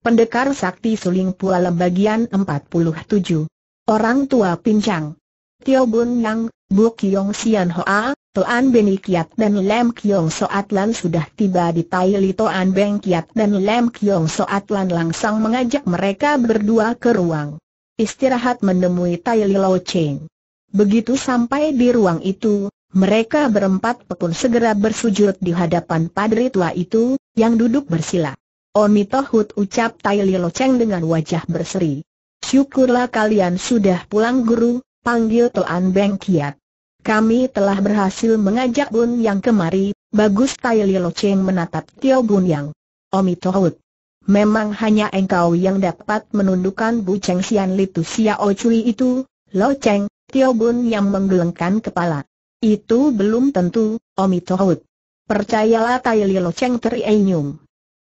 Pendekar Sakti Suling Pualem bagian 47. Orang Tua Pincang. Tio Bun Yang, Bu Kiong Sian Hoa, Toan Beni Kiat dan Lem Kiong Soatlan sudah tiba di Tai Li Toan Beng Kiat dan Lem Kiong Soatlan langsung mengajak mereka berdua ke ruang istirahat menemui Tai Li Lo Cheng. Begitu sampai di ruang itu, mereka berempat pun segera bersujud di hadapan padri tua itu, yang duduk bersila. Onitohut ucap Tai Lo Cheng dengan wajah berseri. Syukurlah kalian sudah pulang guru, panggil Toan Beng Kiat. Kami telah berhasil mengajak Bun Yang kemari, bagus Tai Lo Cheng menatap Tio Bun Yang. Omitohut. Memang hanya engkau yang dapat menundukkan Bu Cheng Sian Litu O Cui itu, Lo Cheng, Tio Bun Yang menggelengkan kepala. Itu belum tentu, Omitohut. Percayalah Tai Lo Cheng terenyum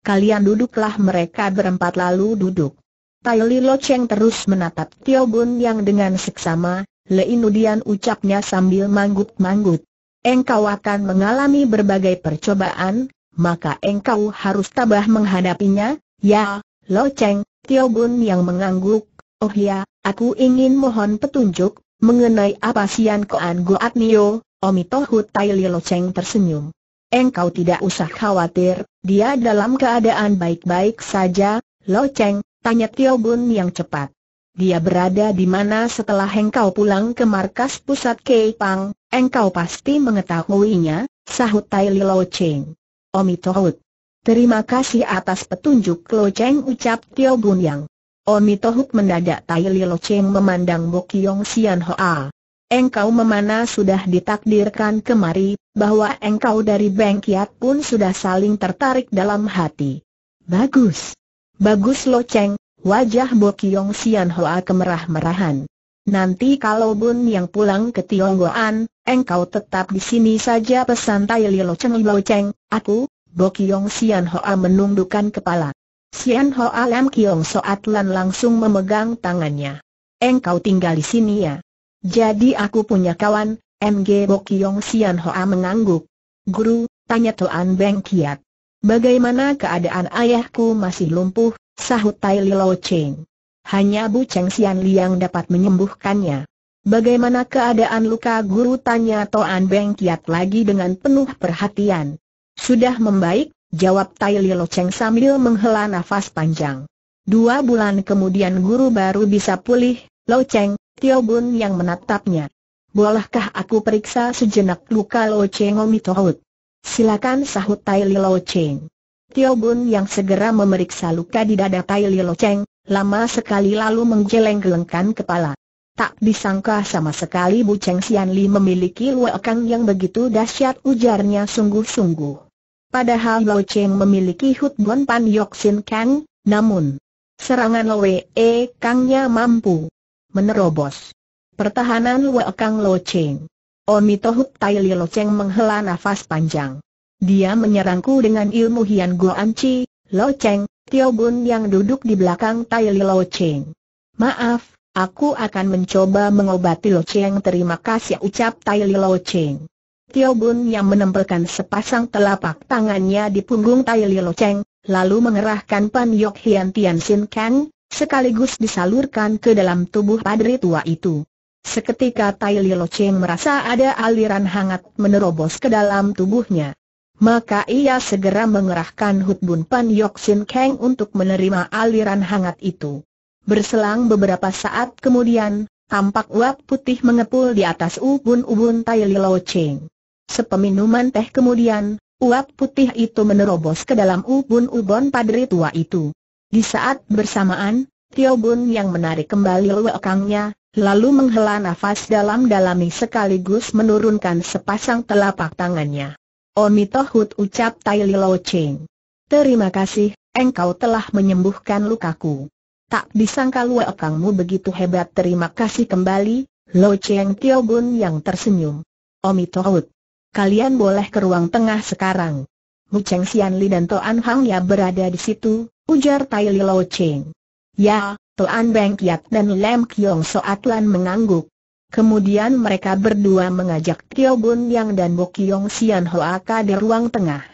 kalian duduklah mereka berempat lalu duduk. Tai Li Lo Cheng terus menatap Tio Bun yang dengan seksama, Leinudian ucapnya sambil manggut-manggut. Engkau akan mengalami berbagai percobaan, maka engkau harus tabah menghadapinya, ya, Lo Cheng, Tio Bun yang mengangguk, oh ya, aku ingin mohon petunjuk, mengenai apa Sian Koan Goat Nio, Omitohu Tai Li Lo Cheng tersenyum. Engkau tidak usah khawatir, dia dalam keadaan baik-baik saja, Lo Cheng, tanya Tio Bun yang cepat. Dia berada di mana setelah engkau pulang ke markas pusat Keipang, engkau pasti mengetahuinya, sahut Tai Li Lo Cheng. Omitohut. Terima kasih atas petunjuk Lo Cheng ucap Tio Bun yang. Omitohut mendadak Tai Li Lo Cheng memandang Bo Kiong Sian Hoa. Engkau memana sudah ditakdirkan kemari, bahwa engkau dari Beng Kiat pun sudah saling tertarik dalam hati. Bagus. Bagus Lo Cheng, wajah Bo Kiong Sian Hoa kemerah-merahan. Nanti kalau Bun yang pulang ke Tionggoan, engkau tetap di sini saja pesan Tai Lo Cheng Lo Cheng, aku, Bo Kiong Sian Hoa menundukkan kepala. Sian Hoa Lam Kiong Soat Lan langsung memegang tangannya. Engkau tinggal di sini ya. Jadi aku punya kawan, MG Yong Sian Hoa mengangguk. Guru, tanya Tuan Beng Kiat. Bagaimana keadaan ayahku masih lumpuh, sahut Tai Lilo Cheng. Hanya Bu Cheng Sian Liang dapat menyembuhkannya. Bagaimana keadaan luka guru tanya Tuan Beng Kiat lagi dengan penuh perhatian. Sudah membaik, jawab Tai Lilo Cheng sambil menghela nafas panjang. Dua bulan kemudian guru baru bisa pulih, Lo Cheng, Tio Bun yang menatapnya. Bolehkah aku periksa sejenak luka Lo Cheng omi tohut? Silakan sahut Tai Li Lo Cheng. Tio Bun yang segera memeriksa luka di dada Tai Li Lo Cheng, lama sekali lalu menggeleng-gelengkan kepala. Tak disangka sama sekali Bu Cheng Xianli Li memiliki luakang yang begitu dahsyat ujarnya sungguh-sungguh. Padahal Lo Cheng memiliki Hut Bun Pan Yok Sin Kang, namun serangan Lo E Kangnya mampu menerobos. Pertahanan Welkang Lo Cheng. Tai Li Lo Cheng menghela nafas panjang. Dia menyerangku dengan ilmu Hian guan Chi, Lo Cheng, Tio Bun yang duduk di belakang Li Lo Cheng. Maaf, aku akan mencoba mengobati Lo Cheng terima kasih ucap Li Lo Cheng. Tio Bun yang menempelkan sepasang telapak tangannya di punggung Li Lo Cheng, lalu mengerahkan Pan Yok Hian Tian Sin Kang, sekaligus disalurkan ke dalam tubuh padri tua itu. Seketika Tai Lo Cheng merasa ada aliran hangat menerobos ke dalam tubuhnya. Maka ia segera mengerahkan Hut Bun Pan Yok Sin Kang untuk menerima aliran hangat itu. Berselang beberapa saat kemudian, tampak uap putih mengepul di atas ubun-ubun Tai Lo Cheng. Sepeminuman teh kemudian, uap putih itu menerobos ke dalam ubun-ubun padri tua itu. Di saat bersamaan, Tio Bun yang menarik kembali lewakangnya, lalu menghela nafas dalam dalam sekaligus menurunkan sepasang telapak tangannya. Omitohut ucap Tai Lilo Cheng. Terima kasih, engkau telah menyembuhkan lukaku. Tak disangka lewakangmu begitu hebat terima kasih kembali, Lo Cheng Tio Bun yang tersenyum. Omitohut. Kalian boleh ke ruang tengah sekarang. Mu Cheng Xian Li dan Toan Hang Ya berada di situ, ujar Tai Lilo Cheng. Ya, Tuan Beng Kiat dan Lem Kiong Soatlan mengangguk. Kemudian mereka berdua mengajak Tio Bun Yang dan Bo Kiong Sian Hoaka di ruang tengah.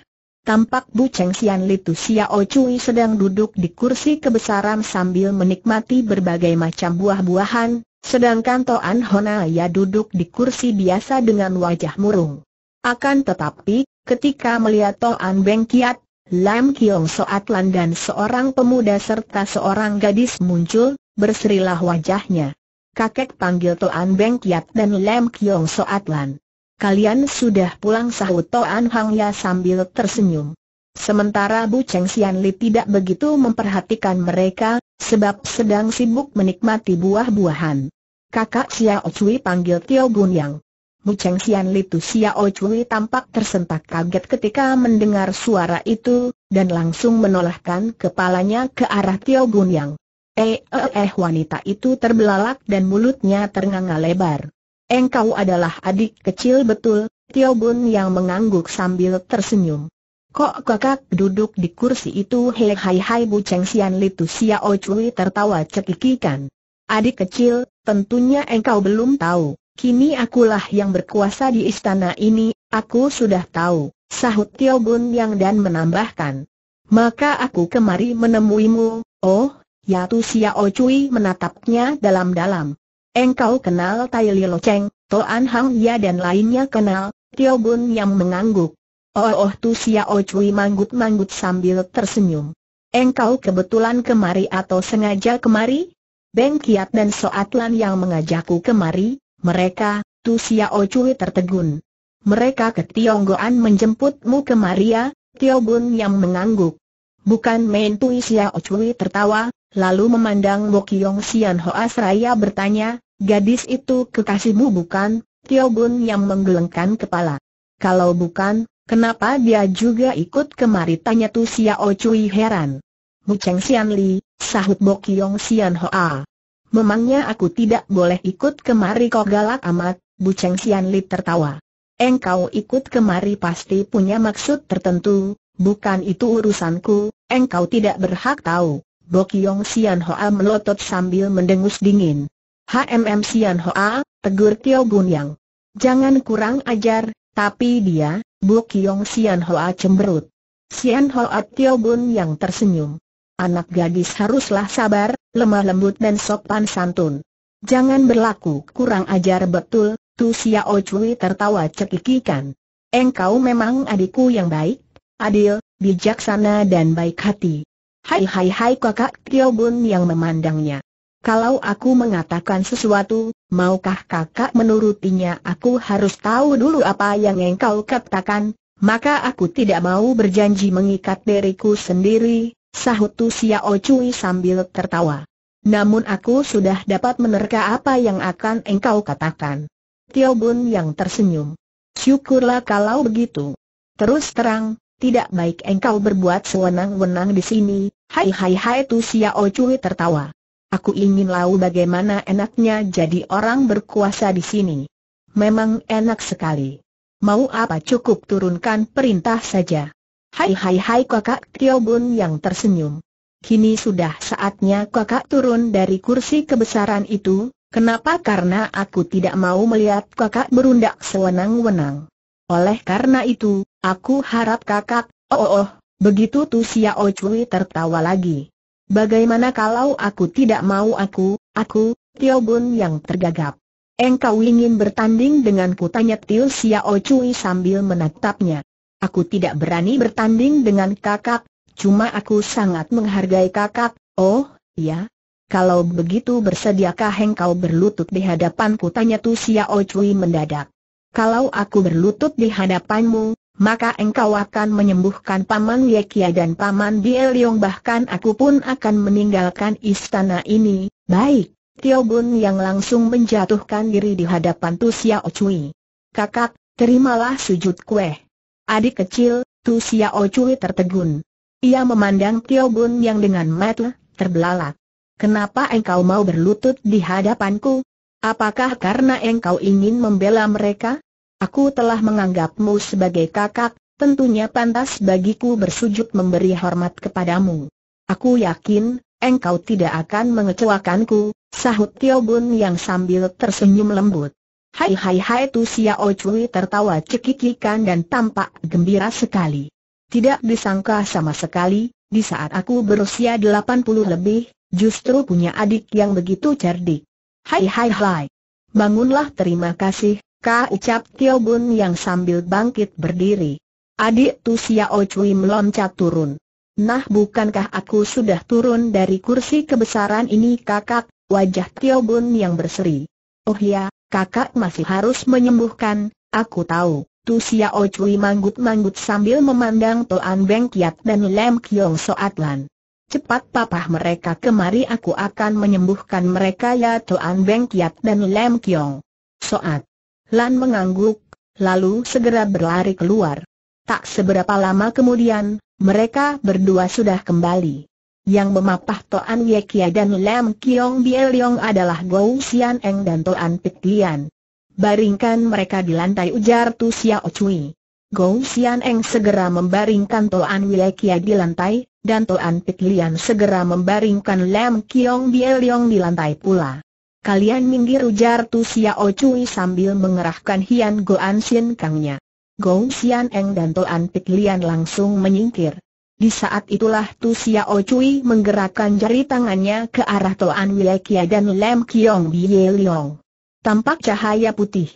Tampak Bu Cheng Sian Litu O Cui sedang duduk di kursi kebesaran sambil menikmati berbagai macam buah-buahan, sedangkan Toan Ya duduk di kursi biasa dengan wajah murung. Akan tetapi, ketika melihat Toan Beng Kiat Lam Kiong Soatlan dan seorang pemuda serta seorang gadis muncul, berserilah wajahnya. Kakek panggil Toan Beng Kiat dan Lam Kiong Soatlan. Kalian sudah pulang sahut Toan Hang Ya sambil tersenyum. Sementara Bu Cheng Xian Li tidak begitu memperhatikan mereka, sebab sedang sibuk menikmati buah-buahan. Kakak Xiao Cui panggil Tio Gun Yang. Bu Cheng Xian Sia Xiao Chui tampak tersentak kaget ketika mendengar suara itu, dan langsung menolakkan kepalanya ke arah Tio Gun Yang. Eh, eh, eh wanita itu terbelalak dan mulutnya ternganga lebar. Engkau adalah adik kecil betul, Tio Bun yang mengangguk sambil tersenyum. Kok kakak duduk di kursi itu hei hai hai Bu Cheng Xian Sia Xiao Chui tertawa cekikikan. Adik kecil, tentunya engkau belum tahu. Kini akulah yang berkuasa di istana ini, aku sudah tahu, sahut Tio Bun Yang dan menambahkan. Maka aku kemari menemuimu, oh, Yatu Xiao Cui menatapnya dalam-dalam. Engkau kenal Tai Lo Cheng, Toan Hang Ya dan lainnya kenal, Tio Bun Yang mengangguk. Oh oh Tu Xiao Cui manggut-manggut sambil tersenyum. Engkau kebetulan kemari atau sengaja kemari? Beng Kiat dan Soatlan yang mengajakku kemari, mereka, Tu Xiao Cui tertegun. Mereka ke Tionggoan menjemputmu ke Maria, Tio Bun yang mengangguk. Bukan main Tu Xiao Cui tertawa, lalu memandang Bo Kiong Sian Hoa Seraya bertanya, gadis itu kekasihmu bukan? Tio Bun yang menggelengkan kepala. Kalau bukan, kenapa dia juga ikut kemari? Tanya Tu Xiao Cui heran. Mu Cheng Sian Li, sahut Bo Kiong Sian Hoa. Memangnya aku tidak boleh ikut kemari kok galak amat, Bu Cheng Xian Li tertawa. Engkau ikut kemari pasti punya maksud tertentu, bukan itu urusanku, engkau tidak berhak tahu. Bu Kiong Xian Hoa melotot sambil mendengus dingin. HMM Xian Hoa, tegur Tio Gun Yang. Jangan kurang ajar, tapi dia, Bu Kiong Xian Hoa cemberut. Xian Hoa Tio Gun Yang tersenyum anak gadis haruslah sabar, lemah lembut dan sopan santun. Jangan berlaku kurang ajar betul, Tu Xiao Cui tertawa cekikikan. Engkau memang adikku yang baik, adil, bijaksana dan baik hati. Hai hai hai kakak Tio Bun yang memandangnya. Kalau aku mengatakan sesuatu, maukah kakak menurutinya aku harus tahu dulu apa yang engkau katakan, maka aku tidak mau berjanji mengikat diriku sendiri, Sahut Tu Xiao sambil tertawa. Namun aku sudah dapat menerka apa yang akan engkau katakan. Tio Bun yang tersenyum. Syukurlah kalau begitu. Terus terang, tidak baik engkau berbuat sewenang-wenang di sini. Hai hai hai Tu Xiao tertawa. Aku ingin tahu bagaimana enaknya jadi orang berkuasa di sini. Memang enak sekali. Mau apa cukup turunkan perintah saja. Hai hai hai kakak Tio Bun yang tersenyum. Kini sudah saatnya kakak turun dari kursi kebesaran itu, kenapa karena aku tidak mau melihat kakak berundak sewenang-wenang. Oleh karena itu, aku harap kakak, oh oh, oh begitu tu Sia oh Cui tertawa lagi. Bagaimana kalau aku tidak mau aku, aku, Tio Bun yang tergagap. Engkau ingin bertanding denganku tanya Tio Sia Ocui oh sambil menatapnya. Aku tidak berani bertanding dengan kakak, cuma aku sangat menghargai kakak, oh, ya. Kalau begitu bersediakah engkau berlutut di hadapanku? Tanya Tu Xiao Cui mendadak. Kalau aku berlutut di hadapanmu, maka engkau akan menyembuhkan Paman Yekia dan Paman Bieliong bahkan aku pun akan meninggalkan istana ini, baik. Tio Bun yang langsung menjatuhkan diri di hadapan Tu Xiao Cui. Kakak, terimalah sujud kueh adik kecil, Tu Xiao Cui tertegun. Ia memandang Tio Bun yang dengan mata terbelalak. Kenapa engkau mau berlutut di hadapanku? Apakah karena engkau ingin membela mereka? Aku telah menganggapmu sebagai kakak, tentunya pantas bagiku bersujud memberi hormat kepadamu. Aku yakin, engkau tidak akan mengecewakanku, sahut Tio Bun yang sambil tersenyum lembut. Hai hai hai tu Xiao Chui tertawa cekikikan dan tampak gembira sekali. Tidak disangka sama sekali, di saat aku berusia 80 lebih, justru punya adik yang begitu cerdik. Hai hai hai. Bangunlah terima kasih, Ka ucap Tio Bun yang sambil bangkit berdiri. Adik tu Xiao Chui meloncat turun. Nah bukankah aku sudah turun dari kursi kebesaran ini kakak, wajah Tio Bun yang berseri. Oh ya, kakak masih harus menyembuhkan, aku tahu. Tu Xiao Cui manggut-manggut sambil memandang Toan Beng Kiat dan Lam Kiong Soat Lan. Cepat papah mereka kemari aku akan menyembuhkan mereka ya Toan Beng Kiat dan Lam Kiong. Soat. Lan mengangguk, lalu segera berlari keluar. Tak seberapa lama kemudian, mereka berdua sudah kembali. Yang memapah Toan Ye Kia dan Lam Kiong Bieliong adalah Gou Xian Eng dan Toan Pit Lian. Baringkan mereka di lantai ujar Tu Xiao Cui. Gou Xian Eng segera membaringkan Toan Ye Kia di lantai, dan Toan Pit Lian segera membaringkan Lam Kiong Bieliong di lantai pula. Kalian minggir ujar Tu Xiao Cui sambil mengerahkan Hian Goan Sin Kangnya. Gou Xian Eng dan Toan Pit Lian langsung menyingkir. Di saat itulah Tu Xiao Cui menggerakkan jari tangannya ke arah Toan Wilekia dan Lam Kiong Bie Liong. Tampak cahaya putih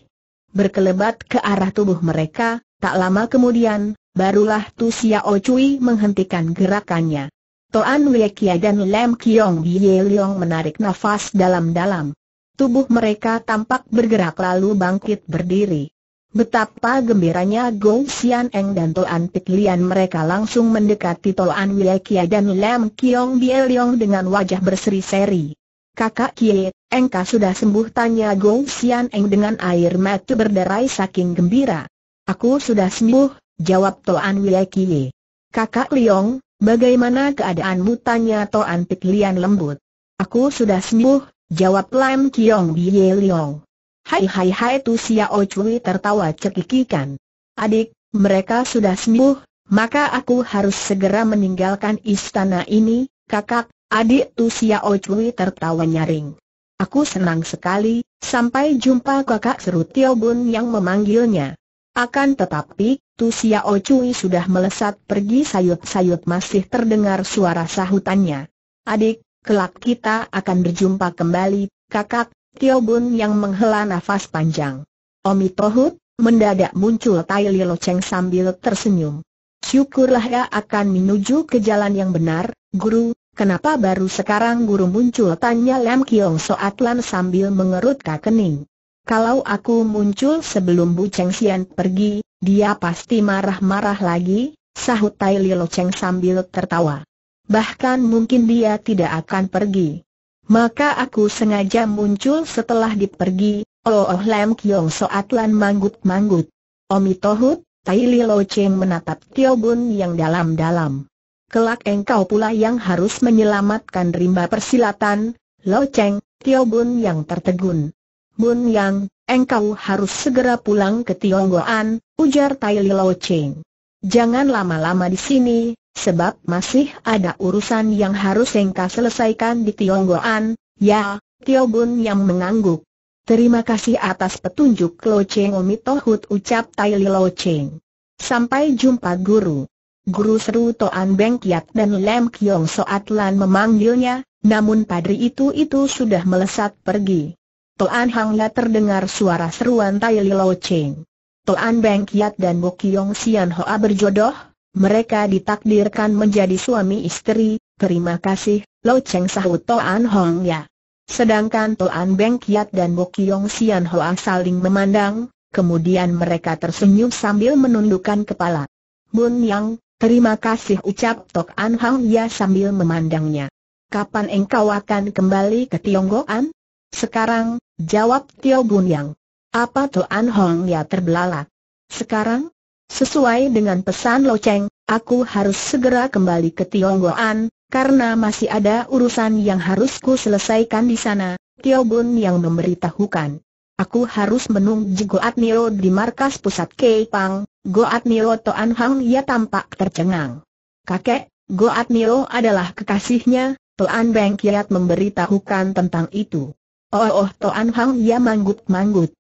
berkelebat ke arah tubuh mereka, tak lama kemudian, barulah Tu Xiao Cui menghentikan gerakannya. Toan Kia dan Lam Kiong Bie Liong menarik nafas dalam-dalam. Tubuh mereka tampak bergerak lalu bangkit berdiri. Betapa gembiranya Gong Xian Eng dan Toan Pik Lian mereka langsung mendekati Toan Wile Kia dan Lam Kiong Bie Leong dengan wajah berseri-seri. Kakak Kie, engkau sudah sembuh tanya Gong Xian Eng dengan air mata berderai saking gembira. Aku sudah sembuh, jawab Toan Wile Kie. Kakak Liong, bagaimana keadaanmu tanya Toan Pik Lian lembut. Aku sudah sembuh, jawab Lam Kiong Bie Leong. Hai hai hai tu Yao Cui tertawa cekikikan. Adik, mereka sudah sembuh, maka aku harus segera meninggalkan istana ini, kakak, adik tu Yao Cui tertawa nyaring. Aku senang sekali, sampai jumpa kakak seru Tio Bun yang memanggilnya. Akan tetapi, Tu Xiao Cui sudah melesat pergi Sayut-sayut masih terdengar suara sahutannya. Adik, kelak kita akan berjumpa kembali, kakak, Tio Bun yang menghela nafas panjang. Omi Tohut, mendadak muncul Tai lo Cheng sambil tersenyum. Syukurlah ya akan menuju ke jalan yang benar, guru, kenapa baru sekarang guru muncul tanya Lam Kiong Soat Lan sambil mengerut kening. Kalau aku muncul sebelum Bu Cheng Xian pergi, dia pasti marah-marah lagi, sahut Tai lo Cheng sambil tertawa. Bahkan mungkin dia tidak akan pergi. Maka aku sengaja muncul setelah dipergi, Oh Oh Lam Kiong Soat Lan manggut-manggut. Omi Tohut, Tai Li Lo Cheng menatap Tio Bun yang dalam-dalam. Kelak engkau pula yang harus menyelamatkan rimba persilatan, Lo Cheng, Tio Bun yang tertegun. Bun Yang, engkau harus segera pulang ke Tionggoan, ujar Tai Li Lo Cheng. Jangan lama-lama di sini, sebab masih ada urusan yang harus Engka selesaikan di Tionggoan, ya, Tio Bun yang mengangguk. Terima kasih atas petunjuk Lo Cheng Tohut ucap Tai Li Lo Cheng. Sampai jumpa guru. Guru seru Toan Beng Kiat dan Lem Kiong Soat Lan memanggilnya, namun padri itu-itu sudah melesat pergi. Toan Hangla terdengar suara seruan Tai Li Lo Cheng. Toan Beng Kiat dan Bo Kiong Sian Hoa berjodoh, mereka ditakdirkan menjadi suami istri, terima kasih, Lo Cheng Sahu Toan Hong Ya. Sedangkan Toan Beng Kiat dan Bo Kiong Sian Hoa saling memandang, kemudian mereka tersenyum sambil menundukkan kepala. Bun Yang, terima kasih ucap Toan Hong Ya sambil memandangnya. Kapan engkau akan kembali ke Tionggoan? Sekarang, jawab Tio Bun Yang. Apa Toan Hong Ya terbelalak? Sekarang? Sesuai dengan pesan Lo Cheng, aku harus segera kembali ke Tionggoan, karena masih ada urusan yang harus ku selesaikan di sana, Tio Bun yang memberitahukan. Aku harus menunggu Goat Nio di markas pusat Keipang, Goat Nio Toan Hang ia tampak tercengang. Kakek, Goat Nio adalah kekasihnya, Toan Beng Kiat memberitahukan tentang itu. Oh oh Toan Hang ia manggut-manggut.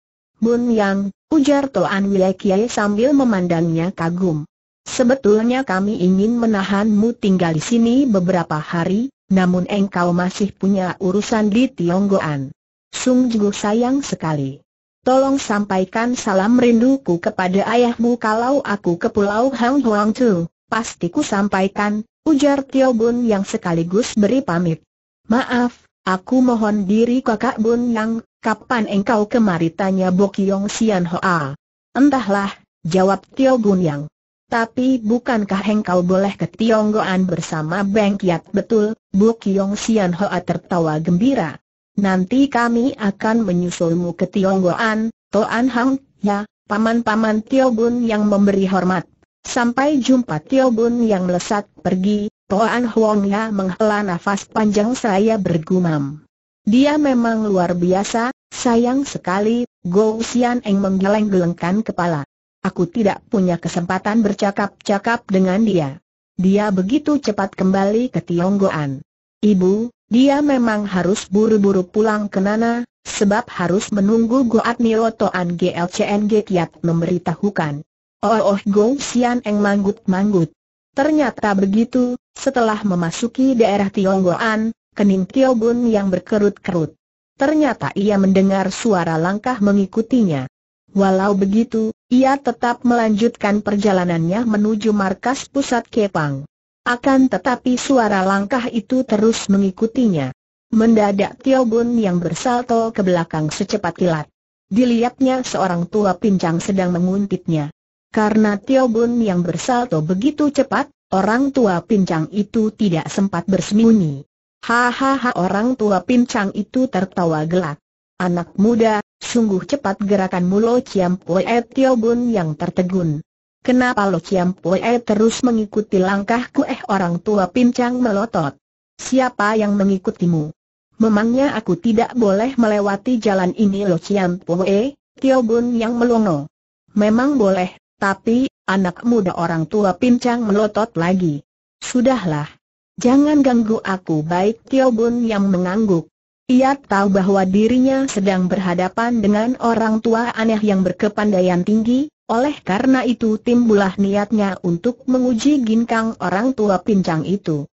Bun Yang, Ujar Toan Kiai sambil memandangnya kagum. Sebetulnya kami ingin menahanmu tinggal di sini beberapa hari, namun engkau masih punya urusan di Tionggoan. Sungguh sayang sekali. Tolong sampaikan salam rinduku kepada ayahmu kalau aku ke Pulau Hang Huang Tu, pasti sampaikan, ujar Tio Bun yang sekaligus beri pamit. Maaf, Aku mohon diri kakak Bun Yang, kapan engkau kemari tanya Bokyong Sian Hoa? Entahlah, jawab Tio Bun Yang. Tapi bukankah engkau boleh ke Tionggoan bersama Beng Kiat betul? Bokyong Sian Hoa tertawa gembira. Nanti kami akan menyusulmu ke Tionggoan, Toan Hang, ya, paman-paman Tio Bun Yang memberi hormat. Sampai jumpa Tio Bun Yang melesat pergi, Toan Huang Ya menghela nafas panjang saya bergumam. Dia memang luar biasa, sayang sekali, Go Xian Eng menggeleng-gelengkan kepala. Aku tidak punya kesempatan bercakap-cakap dengan dia. Dia begitu cepat kembali ke Tionggoan. Ibu, dia memang harus buru-buru pulang ke Nana, sebab harus menunggu Goat Nio Toan GLCNG Kiat memberitahukan. Oh oh Go Xian Eng manggut-manggut. Ternyata begitu, setelah memasuki daerah Tionggoan, kening Tio Bun yang berkerut-kerut. Ternyata ia mendengar suara langkah mengikutinya. Walau begitu, ia tetap melanjutkan perjalanannya menuju markas pusat Kepang. Akan tetapi suara langkah itu terus mengikutinya. Mendadak Tio Bun yang bersalto ke belakang secepat kilat. Dilihatnya seorang tua pincang sedang menguntitnya. Karena Tio Bun yang bersalto begitu cepat, orang tua pincang itu tidak sempat bersembunyi. Hahaha orang tua pincang itu tertawa gelak. Anak muda, sungguh cepat gerakan mulo Chiam Pue Tio Bun yang tertegun. Kenapa Lo Chiam Pue terus mengikuti langkahku eh orang tua pincang melotot. Siapa yang mengikutimu? Memangnya aku tidak boleh melewati jalan ini Lo Chiam Pue, Tio Bun yang melongo. Memang boleh, tapi, anak muda orang tua pincang melotot lagi. Sudahlah. Jangan ganggu aku baik Tio Bun yang mengangguk. Ia tahu bahwa dirinya sedang berhadapan dengan orang tua aneh yang berkepandaian tinggi, oleh karena itu timbulah niatnya untuk menguji ginkang orang tua pincang itu.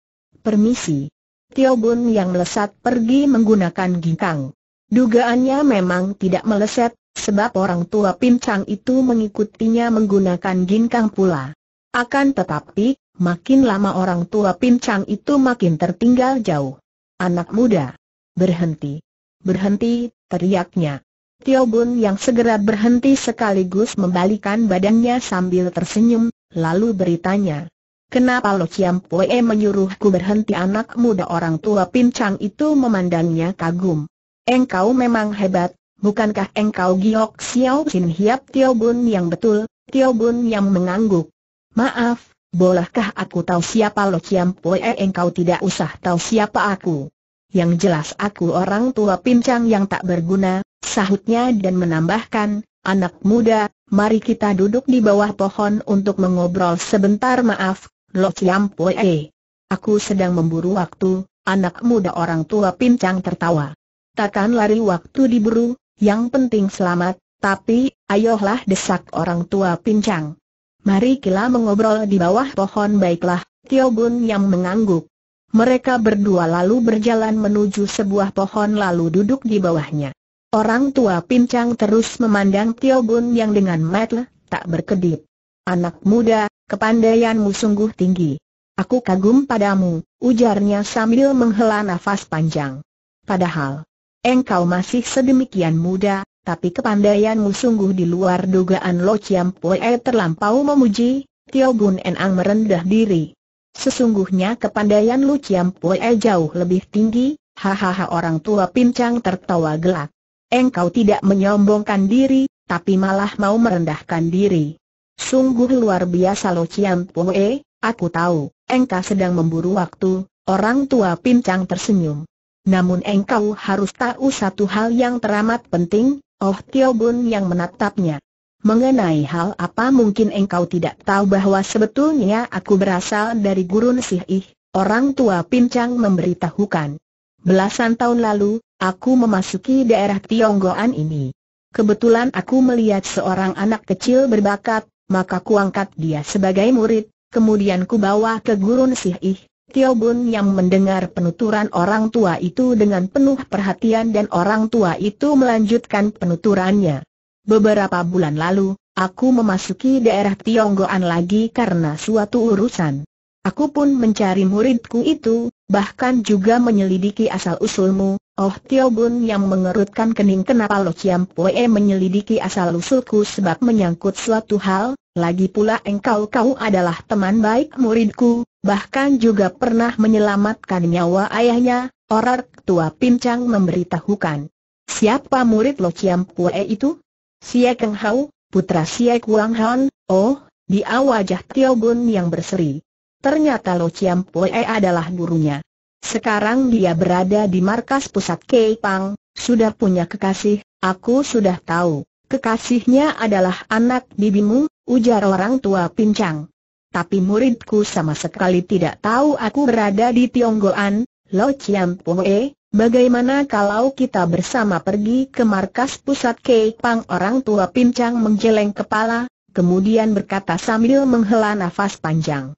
Permisi. Tio Bun yang melesat pergi menggunakan ginkang. Dugaannya memang tidak meleset, Sebab orang tua pincang itu mengikutinya menggunakan ginkang pula. Akan tetapi, makin lama orang tua pincang itu makin tertinggal jauh. Anak muda. Berhenti. Berhenti, teriaknya. Tio Bun yang segera berhenti sekaligus membalikan badannya sambil tersenyum, lalu beritanya. Kenapa Lo Chiam Pue menyuruhku berhenti anak muda orang tua pincang itu memandangnya kagum. Engkau memang hebat, Bukankah engkau Giok Xiao Sin Hiap Tio Bun yang betul? Tio Bun yang mengangguk. Maaf, bolehkah aku tahu siapa Lo Chiam Poe eh, engkau tidak usah tahu siapa aku. Yang jelas aku orang tua pincang yang tak berguna, sahutnya dan menambahkan, anak muda, mari kita duduk di bawah pohon untuk mengobrol sebentar maaf, Lo Chiam Poe. Eh, aku sedang memburu waktu, anak muda orang tua pincang tertawa. Takkan lari waktu diburu, yang penting selamat, tapi, ayolah desak orang tua pincang. Mari kita mengobrol di bawah pohon baiklah, Tio Bun yang mengangguk. Mereka berdua lalu berjalan menuju sebuah pohon lalu duduk di bawahnya. Orang tua pincang terus memandang Tio Bun yang dengan metel, tak berkedip. Anak muda, kepandaianmu sungguh tinggi. Aku kagum padamu, ujarnya sambil menghela nafas panjang. Padahal, Engkau masih sedemikian muda, tapi kepandaianmu sungguh di luar dugaan Lo Chiam Pue terlampau memuji, Tio Bun Enang merendah diri. Sesungguhnya kepandaian Lu Chiam Pue jauh lebih tinggi, hahaha orang tua pincang tertawa gelak. Engkau tidak menyombongkan diri, tapi malah mau merendahkan diri. Sungguh luar biasa Lo Chiam Pue, aku tahu, engkau sedang memburu waktu, orang tua pincang tersenyum. Namun engkau harus tahu satu hal yang teramat penting, Oh Tio Bun yang menatapnya. Mengenai hal apa mungkin engkau tidak tahu bahwa sebetulnya aku berasal dari gurun Sihih, orang tua pincang memberitahukan. Belasan tahun lalu, aku memasuki daerah Tionggoan ini. Kebetulan aku melihat seorang anak kecil berbakat, maka kuangkat dia sebagai murid, kemudian ku bawa ke gurun Sihih, Tio Bun yang mendengar penuturan orang tua itu dengan penuh perhatian dan orang tua itu melanjutkan penuturannya. Beberapa bulan lalu, aku memasuki daerah Tionggoan lagi karena suatu urusan. Aku pun mencari muridku itu, bahkan juga menyelidiki asal-usulmu, Oh Tio Bun yang mengerutkan kening kenapa Lo Chiam Pue menyelidiki asal-usulku sebab menyangkut suatu hal, lagi pula engkau kau adalah teman baik muridku, bahkan juga pernah menyelamatkan nyawa ayahnya, orang tua pincang memberitahukan. Siapa murid Lo Chiam Pue itu? Sia Keng Hau, putra Sia Kuang Han, oh, dia wajah Tio Bun yang berseri. Ternyata Lo Chiam Pue adalah gurunya. Sekarang dia berada di markas pusat Kei Pang, sudah punya kekasih, aku sudah tahu. Kekasihnya adalah anak bibimu, ujar orang tua pincang tapi muridku sama sekali tidak tahu aku berada di Tionggoan, Lo Chiam Poe, bagaimana kalau kita bersama pergi ke markas pusat Keipang orang tua pincang menjeleng kepala, kemudian berkata sambil menghela nafas panjang.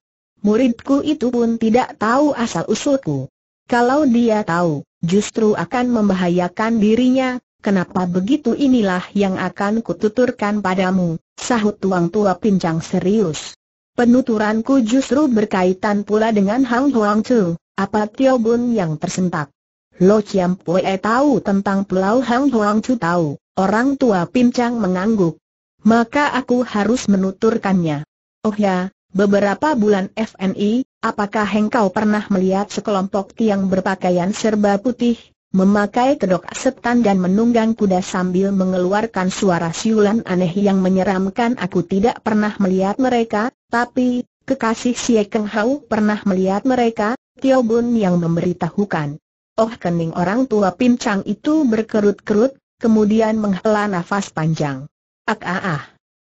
Muridku itu pun tidak tahu asal-usulku. Kalau dia tahu, justru akan membahayakan dirinya, kenapa begitu inilah yang akan kututurkan padamu, sahut tuang tua pincang serius. Penuturanku justru berkaitan pula dengan Hang Huang Chu, apa Tio Bun yang tersentak. Lo Chiam Pue tahu tentang pulau Hang Huang Chu tahu, orang tua pincang mengangguk. Maka aku harus menuturkannya. Oh ya, beberapa bulan FNI, apakah engkau pernah melihat sekelompok tiang berpakaian serba putih, memakai kedok setan dan menunggang kuda sambil mengeluarkan suara siulan aneh yang menyeramkan aku tidak pernah melihat mereka, tapi, kekasih Xie Keng Hau pernah melihat mereka, Tio Bun yang memberitahukan. Oh kening orang tua pincang itu berkerut-kerut, kemudian menghela nafas panjang. Ak ah, ah ah.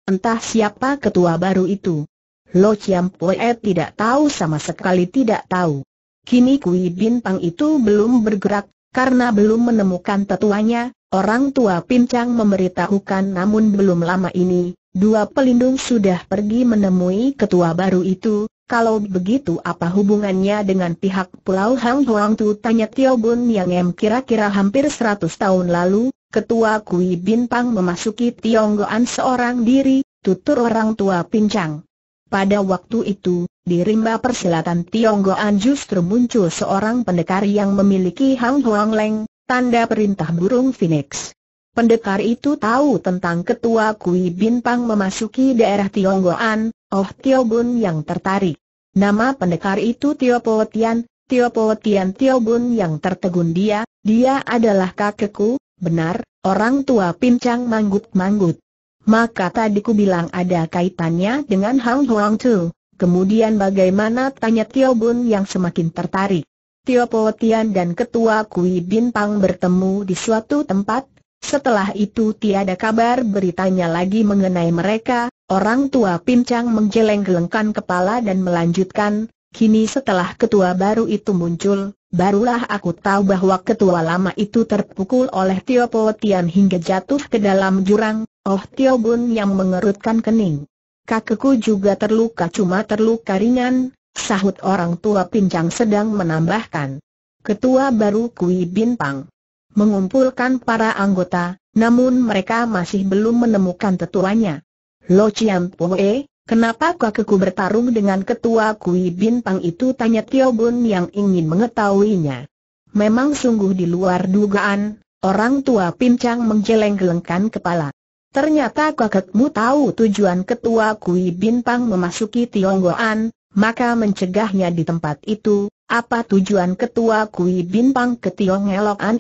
Entah siapa ketua baru itu. Lo Chiam Poe tidak tahu sama sekali tidak tahu. Kini Kui Bin Pang itu belum bergerak, karena belum menemukan tetuanya, orang tua pincang memberitahukan namun belum lama ini, Dua pelindung sudah pergi menemui ketua baru itu, kalau begitu apa hubungannya dengan pihak Pulau Hang Huang Tu tanya Tio Bun Yang Em kira-kira hampir seratus tahun lalu, ketua Kui Bin Pang memasuki Tionggoan seorang diri, tutur orang tua pincang. Pada waktu itu, di rimba persilatan Tionggoan justru muncul seorang pendekar yang memiliki Hang Huang Leng, tanda perintah burung Phoenix. Pendekar itu tahu tentang ketua Kui pang memasuki daerah Tionggoan, Oh Tio Bun yang tertarik. Nama pendekar itu Tio Po Tian, Tio Po Tian Tio Bun yang tertegun dia, dia adalah kakekku, benar, orang tua pincang manggut-manggut. Maka tadi ku bilang ada kaitannya dengan Hang Huang Tu. Kemudian bagaimana tanya Tio Bun yang semakin tertarik. Tio Po Tian dan ketua Kui pang bertemu di suatu tempat setelah itu tiada kabar beritanya lagi mengenai mereka, orang tua pincang menggeleng-gelengkan kepala dan melanjutkan, kini setelah ketua baru itu muncul, barulah aku tahu bahwa ketua lama itu terpukul oleh Tio Po Tian hingga jatuh ke dalam jurang, oh Tio Bun yang mengerutkan kening. Kakekku juga terluka cuma terluka ringan, sahut orang tua pincang sedang menambahkan. Ketua baru Kui bin pang mengumpulkan para anggota, namun mereka masih belum menemukan tetuanya. Lo Chiam Poe, kenapa kakekku bertarung dengan ketua Kui bin pang itu tanya Tio Bun yang ingin mengetahuinya. Memang sungguh di luar dugaan, orang tua pincang menggeleng-gelengkan kepala. Ternyata kakekmu tahu tujuan ketua Kui bin pang memasuki Tionggoan, maka mencegahnya di tempat itu, apa tujuan ketua Kui Bintang ke Tio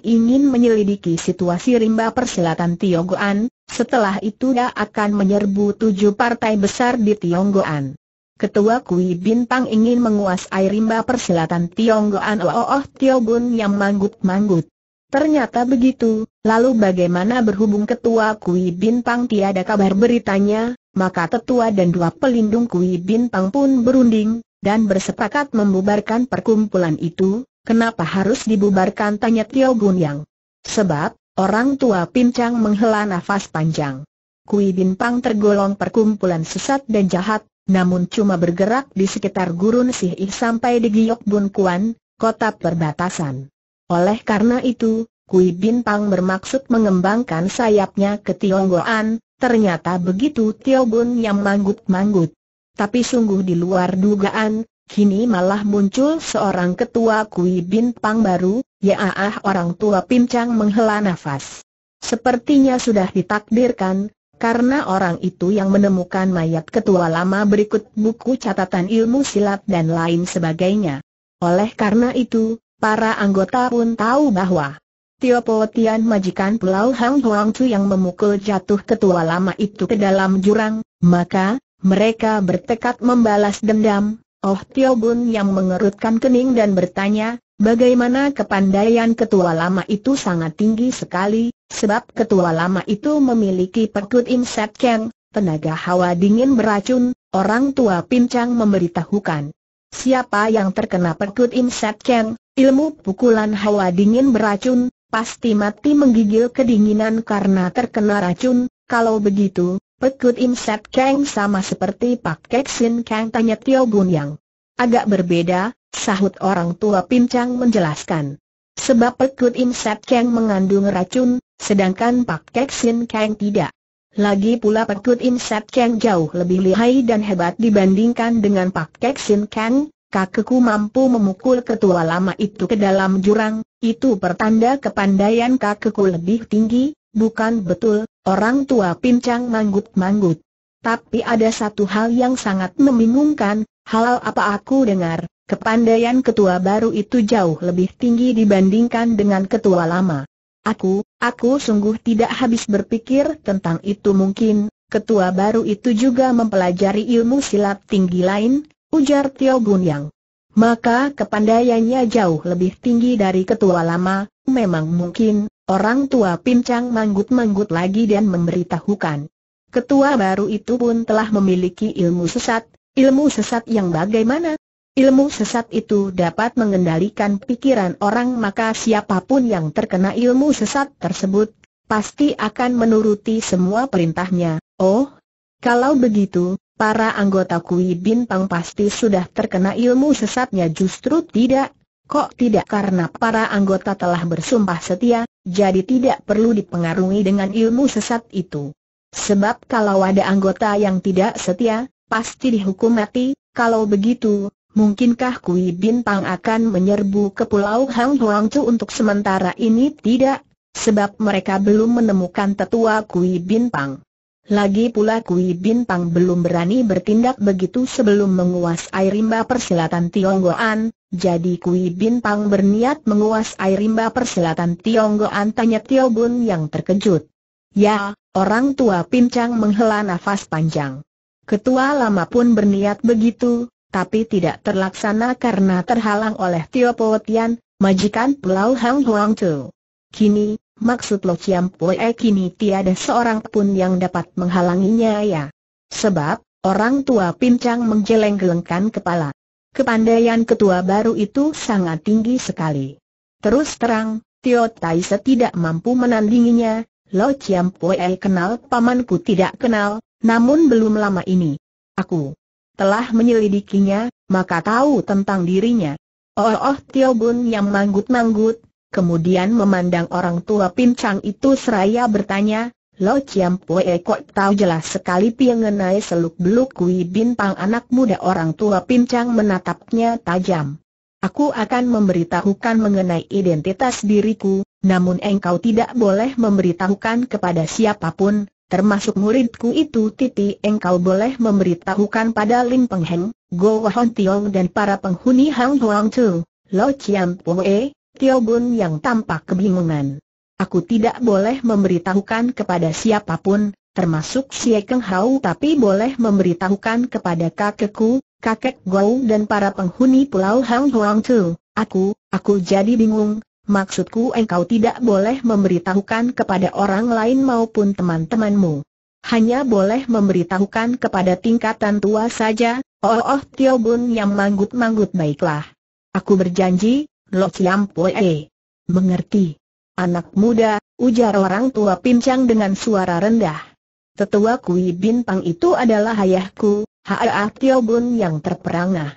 ingin menyelidiki situasi rimba persilatan Tio Goan, setelah itu dia akan menyerbu tujuh partai besar di Tionggoan. Ketua Kui Bintang ingin menguasai rimba persilatan Tionggoan Oh Oh, oh Tio Bun yang manggut-manggut. Ternyata begitu, lalu bagaimana berhubung Ketua Kui Bintang tiada kabar beritanya, maka tetua dan dua pelindung Kui Pang pun berunding, dan bersepakat membubarkan perkumpulan itu, kenapa harus dibubarkan tanya Tio Gun yang. Sebab, orang tua pincang menghela nafas panjang. Kui Pang tergolong perkumpulan sesat dan jahat, namun cuma bergerak di sekitar gurun Sihih sampai di Giok Bun Kuan, kota perbatasan. Oleh karena itu, Kui Pang bermaksud mengembangkan sayapnya ke Tionggoan, Ternyata begitu Tio Bun yang manggut-manggut. Tapi sungguh di luar dugaan, kini malah muncul seorang ketua kui Bin Pang baru, ya ah orang tua pincang menghela nafas. Sepertinya sudah ditakdirkan, karena orang itu yang menemukan mayat ketua lama berikut buku catatan ilmu silat dan lain sebagainya. Oleh karena itu, para anggota pun tahu bahwa Tio Po majikan Pulau Hang Huang Chu yang memukul jatuh ketua lama itu ke dalam jurang, maka, mereka bertekad membalas dendam. Oh Tio Bun yang mengerutkan kening dan bertanya, Bagaimana kepandaian ketua lama itu sangat tinggi sekali, sebab ketua lama itu memiliki perkut inset keng, tenaga hawa dingin beracun, orang tua pincang memberitahukan. Siapa yang terkena perkut inset keng, ilmu pukulan hawa dingin beracun, pasti mati menggigil kedinginan karena terkena racun, kalau begitu, Pekut Im Set Kang sama seperti Pak Kek Sin Kang tanya Tio Bun Yang. Agak berbeda, sahut orang tua pincang menjelaskan. Sebab Pekut Im Set Kang mengandung racun, sedangkan Pak Kek Sin Kang tidak. Lagi pula Pekut Im Set Kang jauh lebih lihai dan hebat dibandingkan dengan Pak Kek Sin Kang, kakekku mampu memukul ketua lama itu ke dalam jurang, itu pertanda kepandaian kakekku lebih tinggi, bukan betul, orang tua pincang manggut-manggut. Tapi ada satu hal yang sangat membingungkan, halal apa aku dengar, kepandaian ketua baru itu jauh lebih tinggi dibandingkan dengan ketua lama. Aku, aku sungguh tidak habis berpikir tentang itu mungkin, ketua baru itu juga mempelajari ilmu silat tinggi lain, ujar Tio Gunyang maka kepandaiannya jauh lebih tinggi dari ketua lama, memang mungkin, orang tua pincang manggut-manggut lagi dan memberitahukan. Ketua baru itu pun telah memiliki ilmu sesat, ilmu sesat yang bagaimana? Ilmu sesat itu dapat mengendalikan pikiran orang maka siapapun yang terkena ilmu sesat tersebut, pasti akan menuruti semua perintahnya. Oh, kalau begitu, para anggota Kui Bin Pang pasti sudah terkena ilmu sesatnya justru tidak. Kok tidak karena para anggota telah bersumpah setia, jadi tidak perlu dipengaruhi dengan ilmu sesat itu. Sebab kalau ada anggota yang tidak setia, pasti dihukum mati, kalau begitu, mungkinkah Kui Bin Pang akan menyerbu ke Pulau Hang Huang Chu untuk sementara ini tidak? Sebab mereka belum menemukan tetua Kui Bin Pang lagi pula Kui Bintang belum berani bertindak begitu sebelum menguasai rimba persilatan Tionggoan, jadi Kui Bintang berniat menguasai rimba persilatan Tionggoan tanya Tio Bun yang terkejut. Ya, orang tua pincang menghela nafas panjang. Ketua lama pun berniat begitu, tapi tidak terlaksana karena terhalang oleh Tio Potian, majikan Pulau Hang Huang Tu. Kini, maksud Lo Chiam Pue kini tiada seorang pun yang dapat menghalanginya ya. Sebab, orang tua pincang menjeleng-gelengkan kepala. Kepandaian ketua baru itu sangat tinggi sekali. Terus terang, Tio Tai Se tidak mampu menandinginya, Lo Chiam Pue kenal pamanku tidak kenal, namun belum lama ini. Aku telah menyelidikinya, maka tahu tentang dirinya. Oh, oh Tio Bun yang manggut-manggut, kemudian memandang orang tua pincang itu seraya bertanya, Lo Chiam Pue kok tahu jelas sekali mengenai seluk-beluk Kui Bintang anak muda orang tua pincang menatapnya tajam. Aku akan memberitahukan mengenai identitas diriku, namun engkau tidak boleh memberitahukan kepada siapapun, termasuk muridku itu titi engkau boleh memberitahukan pada Lim Peng Heng, Go Hon Tiong dan para penghuni Hang Huang Chu. Lo Chiam Pue, Tio Bun yang tampak kebingungan. Aku tidak boleh memberitahukan kepada siapapun, termasuk si Ekeng Hau tapi boleh memberitahukan kepada kakekku, kakek Gou dan para penghuni pulau Hang Huang Tu. Aku, aku jadi bingung, maksudku engkau tidak boleh memberitahukan kepada orang lain maupun teman-temanmu. Hanya boleh memberitahukan kepada tingkatan tua saja, oh oh Tio Bun yang manggut-manggut baiklah. Aku berjanji, Lo Chiam Poe. Mengerti. Anak muda, ujar orang tua pincang dengan suara rendah. Tetua Kui Bin Pang itu adalah ayahku, Haa Tio Bun yang terperangah.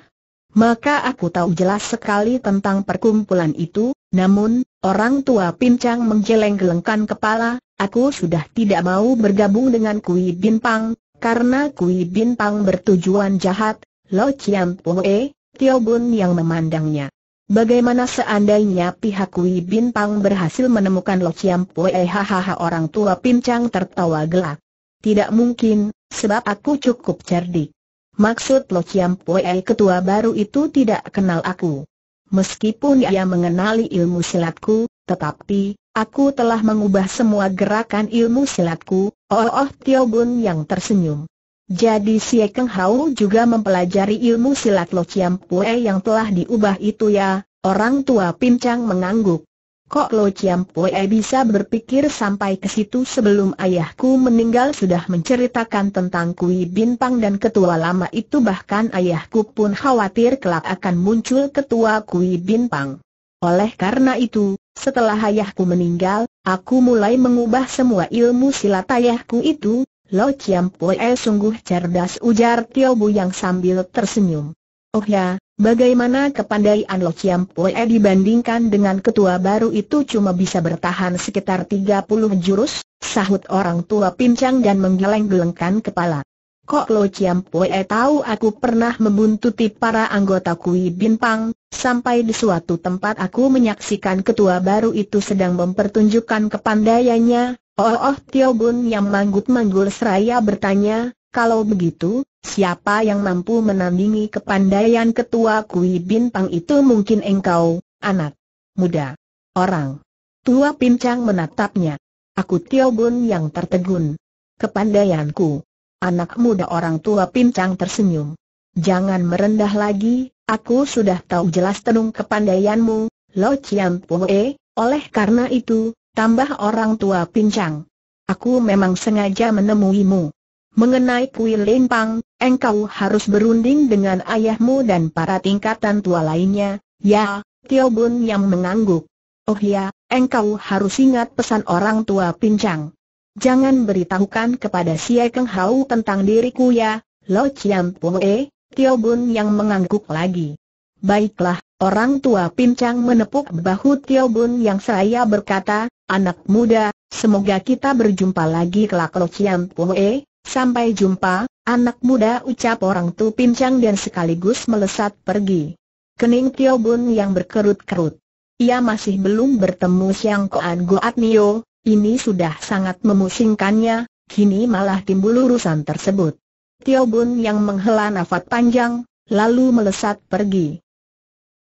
Maka aku tahu jelas sekali tentang perkumpulan itu, namun, orang tua pincang menjeleng gelengkan kepala, aku sudah tidak mau bergabung dengan Kui Bin Pang, karena Kui Bin Pang bertujuan jahat, Lo Chiam Poe, Tio Bun yang memandangnya Bagaimana seandainya pihak Wei Bin Pang berhasil menemukan Lo Chiam Pue hahaha orang tua pincang tertawa gelak. Tidak mungkin, sebab aku cukup cerdik. Maksud Lo Chiam Pue ketua baru itu tidak kenal aku. Meskipun ia mengenali ilmu silatku, tetapi, aku telah mengubah semua gerakan ilmu silatku, oh oh Tio Bun yang tersenyum. Jadi si Keng Hao juga mempelajari ilmu silat Lo Chiam Pue yang telah diubah itu ya, orang tua pincang mengangguk. Kok Lo Chiam Pue bisa berpikir sampai ke situ sebelum ayahku meninggal sudah menceritakan tentang Kui Bintang dan ketua lama itu bahkan ayahku pun khawatir kelak akan muncul ketua Kui Bintang. Oleh karena itu, setelah ayahku meninggal, aku mulai mengubah semua ilmu silat ayahku itu, Lo Chiam Pue e sungguh cerdas ujar Tio Bu yang sambil tersenyum. Oh ya, bagaimana kepandaian Lo Chiam Pue e dibandingkan dengan ketua baru itu cuma bisa bertahan sekitar 30 jurus, sahut orang tua pincang dan menggeleng-gelengkan kepala. Kok Lo Chiam Pue e tahu aku pernah membuntuti para anggota Kui bin pang? sampai di suatu tempat aku menyaksikan ketua baru itu sedang mempertunjukkan kepandaiannya, Oh, oh Tio Bun yang manggut-manggul seraya bertanya, kalau begitu, siapa yang mampu menandingi kepandaian ketua Kui Bintang itu mungkin engkau, anak muda. Orang tua pincang menatapnya. Aku Tio Bun yang tertegun. Kepandaianku. Anak muda orang tua pincang tersenyum. Jangan merendah lagi, aku sudah tahu jelas tenung kepandaianmu, Lo Chiam Poe, oleh karena itu, Tambah orang tua pincang. Aku memang sengaja menemuimu. Mengenai kui lempang, engkau harus berunding dengan ayahmu dan para tingkatan tua lainnya, ya, Tio Bun yang mengangguk. Oh ya, engkau harus ingat pesan orang tua pincang. Jangan beritahukan kepada si Keng Hau tentang diriku ya, Lo Chiam Poe, Tio Bun yang mengangguk lagi. Baiklah, orang tua pincang menepuk bahu Tio Bun yang seraya berkata, Anak muda, semoga kita berjumpa lagi kelak Lo Chiam Pue, sampai jumpa, anak muda ucap orang tu pincang dan sekaligus melesat pergi. Kening Tio Bun yang berkerut-kerut. Ia masih belum bertemu Siang Koan Goat Nio, ini sudah sangat memusingkannya, kini malah timbul urusan tersebut. Tio Bun yang menghela nafas panjang, lalu melesat pergi.